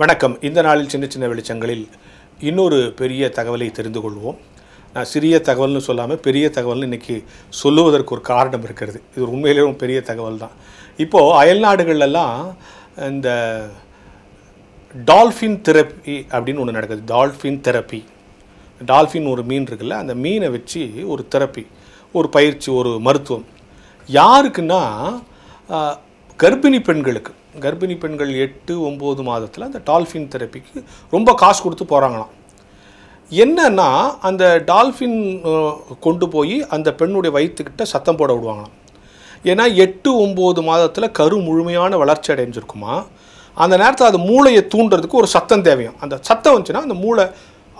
வணக்கம் இந்த நாளில் சின்ன சின்ன வெளிச்சங்களில் இன்னொரு பெரிய தகவலை தெரிந்து கொள்வோம் நான் சிறிய தகவல்னு சொல்லாமல் பெரிய தகவல்னு இன்றைக்கி சொல்லுவதற்கு ஒரு காரணம் இருக்கிறது இது உண்மையிலே பெரிய தகவல் தான் இப்போது அயல் நாடுகள்லாம் இந்த டால்ஃபின் தெரப்பி அப்படின்னு ஒன்று நடக்குது டால்ஃபின் தெரப்பி டால்ஃபின் ஒரு மீன் இருக்குல்ல அந்த மீனை வச்சு ஒரு தெரப்பி ஒரு பயிற்சி ஒரு மருத்துவம் யாருக்குன்னா கர்ப்பிணி பெண்களுக்கு கர்ப்பிணி பெண்கள் எட்டு ஒம்பது மாதத்தில் அந்த டால்ஃபின் தெரப்பிக்கு ரொம்ப காசு கொடுத்து போகிறாங்களாம் என்னன்னா அந்த டால்ஃபின் கொண்டு போய் அந்த பெண்ணுடைய வயிற்றுக்கிட்ட சத்தம் போட விடுவாங்களாம் ஏன்னா எட்டு ஒம்பது மாதத்தில் கரு முழுமையான வளர்ச்சி அடைஞ்சிருக்குமா அந்த நேரத்தில் அது மூளையை தூண்டுறதுக்கு ஒரு சத்தம் தேவையும் அந்த சத்தம் வந்துச்சுன்னா அந்த மூளை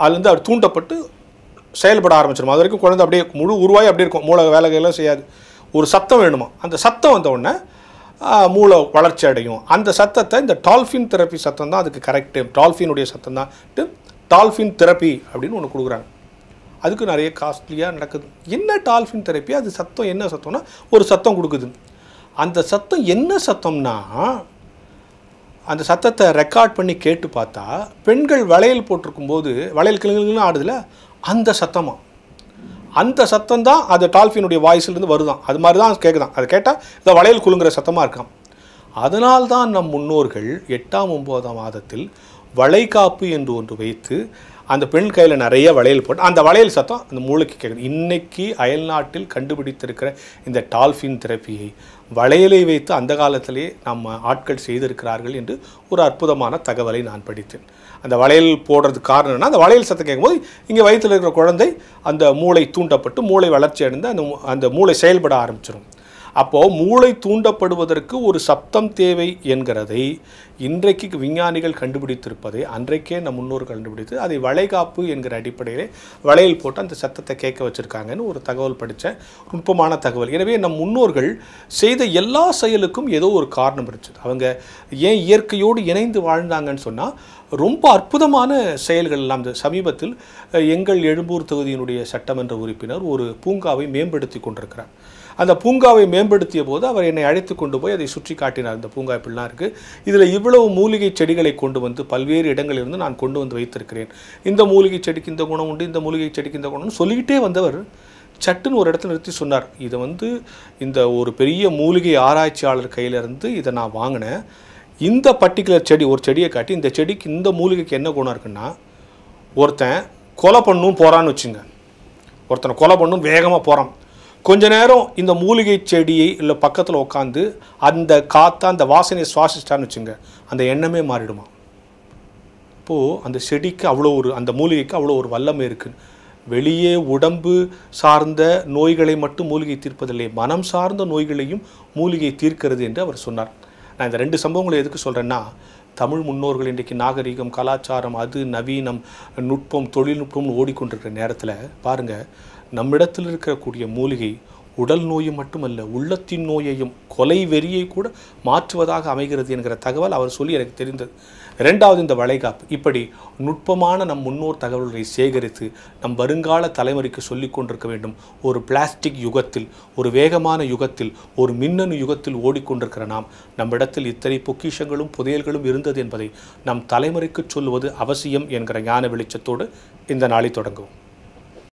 அதுலேருந்து அது தூண்டப்பட்டு செயல்பட ஆரம்பிச்சிடும் அது வரைக்கும் குழந்தை அப்படியே முழு உருவாய் அப்படியே இருக்கும் மூளை வேலைகள்லாம் செய்யாது ஒரு சத்தம் வேணுமா அந்த சத்தம் வந்த உடனே மூளை வளர்ச்சி அடையும் அந்த சத்தத்தை இந்த டால்ஃபின் தெரப்பி சத்தம் தான் அதுக்கு கரெக்டு டால்ஃபினுடைய சத்தம் தான் டால்ஃபின் தெரப்பி அப்படின்னு ஒன்று கொடுக்குறாங்க அதுக்கு நிறைய காஸ்ட்லியாக நடக்குது என்ன டால்ஃபின் தெரப்பி அது சத்தம் என்ன சத்தம்னா ஒரு சத்தம் கொடுக்குது அந்த சத்தம் என்ன சத்தம்னா அந்த சத்தத்தை ரெக்கார்ட் பண்ணி கேட்டு பார்த்தா பெண்கள் வளையல் போட்டிருக்கும் போது வளையல் கிழங்குன்னு ஆடுதில்ல அந்த சத்தமாக அந்த சத்தம் தான் அது டால்ஃபினுடைய வாய்ஸ்லேருந்து வருதான் அது மாதிரி தான் கேட்குதான் அது கேட்டால் இந்த வளையல் குழுங்குற சத்தமாக இருக்கான் தான் நம் முன்னோர்கள் எட்டாம் ஒம்போதாம் மாதத்தில் வளைகாப்பு என்று ஒன்று வைத்து அந்த பெண் கையில் நிறைய வளையல் போட்டு அந்த வளையல் சத்தம் அந்த மூளைக்கு கேட்குது இன்றைக்கி அயல் நாட்டில் கண்டுபிடித்திருக்கிற இந்த டால்ஃபின் தெரப்பியை வளையலை வைத்து அந்த காலத்திலேயே நம்ம ஆட்கள் செய்திருக்கிறார்கள் என்று ஒரு அற்புதமான தகவலை நான் படித்தேன் அந்த வளையல் போடுறதுக்கு காரணம் என்ன அந்த வளையல் சத்தம் கேட்கும்போது இங்கே வயிற்றில் இருக்கிற குழந்தை அந்த மூளை தூண்டப்பட்டு மூளை வளர்ச்சி அடைந்து அந்த அந்த மூளை செயல்பட ஆரம்பிச்சிடும் அப்போது மூளை தூண்டப்படுவதற்கு ஒரு சப்தம் தேவை என்கிறதை இன்றைக்கு விஞ்ஞானிகள் கண்டுபிடித்திருப்பதை அன்றைக்கே நம் முன்னோர் கண்டுபிடித்து அதை வளைகாப்பு என்கிற அடிப்படையிலே வளையல் போட்டு அந்த சத்தத்தை கேட்க வச்சுருக்காங்கன்னு ஒரு தகவல் படித்த நுட்பமான தகவல் எனவே நம் முன்னோர்கள் செய்த எல்லா செயலுக்கும் ஏதோ ஒரு காரணம் இருந்துச்சு அவங்க ஏன் இயற்கையோடு இணைந்து வாழ்ந்தாங்கன்னு சொன்னால் ரொம்ப அற்புதமான செயல்கள் எல்லாம் சமீபத்தில் எங்கள் எழும்பூர் தொகுதியினுடைய சட்டமன்ற உறுப்பினர் ஒரு பூங்காவை மேம்படுத்தி கொண்டிருக்கிறார் அந்த பூங்காவை மேம்படுத்திய போது அவர் என்னை அழைத்து கொண்டு போய் அதை சுற்றி காட்டினார் இந்த பூங்கா இப்படிலாம் இருக்குது இதில் இவ்வளவு மூலிகை செடிகளை கொண்டு வந்து பல்வேறு இடங்களிலிருந்து நான் கொண்டு வந்து வைத்திருக்கிறேன் இந்த மூலிகை செடிக்கு இந்த குணம் உண்டு இந்த மூலிகை செடிக்கு இந்த குணம்னு சொல்லிக்கிட்டே வந்தவர் சட்டுன்னு ஒரு இடத்துல நிறுத்தி சொன்னார் இதை வந்து இந்த ஒரு பெரிய மூலிகை ஆராய்ச்சியாளர் கையிலேருந்து இதை நான் வாங்கினேன் இந்த பர்டிகுலர் செடி ஒரு செடியை காட்டி இந்த செடிக்கு இந்த மூலிகைக்கு என்ன குணம் இருக்குன்னா ஒருத்தன் கொலை பண்ணும் போகிறான்னு வச்சுங்க ஒருத்தனை கொலை பண்ணும் வேகமாக போகிறான் கொஞ்ச நேரம் இந்த மூலிகை செடியை இல்லை பக்கத்தில் உட்காந்து அந்த காற்றை அந்த வாசனையை சுவாசிச்சிட்டான்னு வச்சுங்க அந்த எண்ணமே மாறிடுமா இப்போது அந்த செடிக்கு அவ்வளோ ஒரு அந்த மூலிகைக்கு அவ்வளோ ஒரு வல்லமை இருக்குது வெளியே உடம்பு சார்ந்த நோய்களை மட்டும் மூலிகை தீர்ப்பதில்லை மனம் சார்ந்த நோய்களையும் மூலிகை தீர்க்கிறது என்று அவர் சொன்னார் நான் இந்த ரெண்டு சம்பவங்களை எதுக்கு சொல்கிறேன்னா தமிழ் முன்னோர்கள் இன்றைக்கு நாகரீகம் கலாச்சாரம் அது நவீனம் நுட்பம் தொழில்நுட்பம்னு ஓடிக்கொண்டிருக்கிற நேரத்தில் பாருங்கள் நம்மிடத்தில் இருக்கக்கூடிய மூலிகை உடல் நோயும் மட்டுமல்ல உள்ளத்தின் நோயையும் கொலை வெறியை கூட மாற்றுவதாக அமைகிறது என்கிற தகவல் அவர் சொல்லி எனக்கு தெரிந்தது ரெண்டாவது இந்த வளைகாப்பு இப்படி நுட்பமான நம் முன்னோர் தகவல்களை சேகரித்து நம் வருங்கால தலைமுறைக்கு சொல்லிக் கொண்டிருக்க வேண்டும் ஒரு பிளாஸ்டிக் யுகத்தில் ஒரு வேகமான யுகத்தில் ஒரு மின்னணு யுகத்தில் ஓடிக்கொண்டிருக்கிற நாம் நம்மிடத்தில் இத்தனை பொக்கிஷங்களும் புதையல்களும் இருந்தது என்பதை நம் தலைமுறைக்கு சொல்லுவது அவசியம் என்கிற ஞான வெளிச்சத்தோடு இந்த நாளை தொடங்குவோம்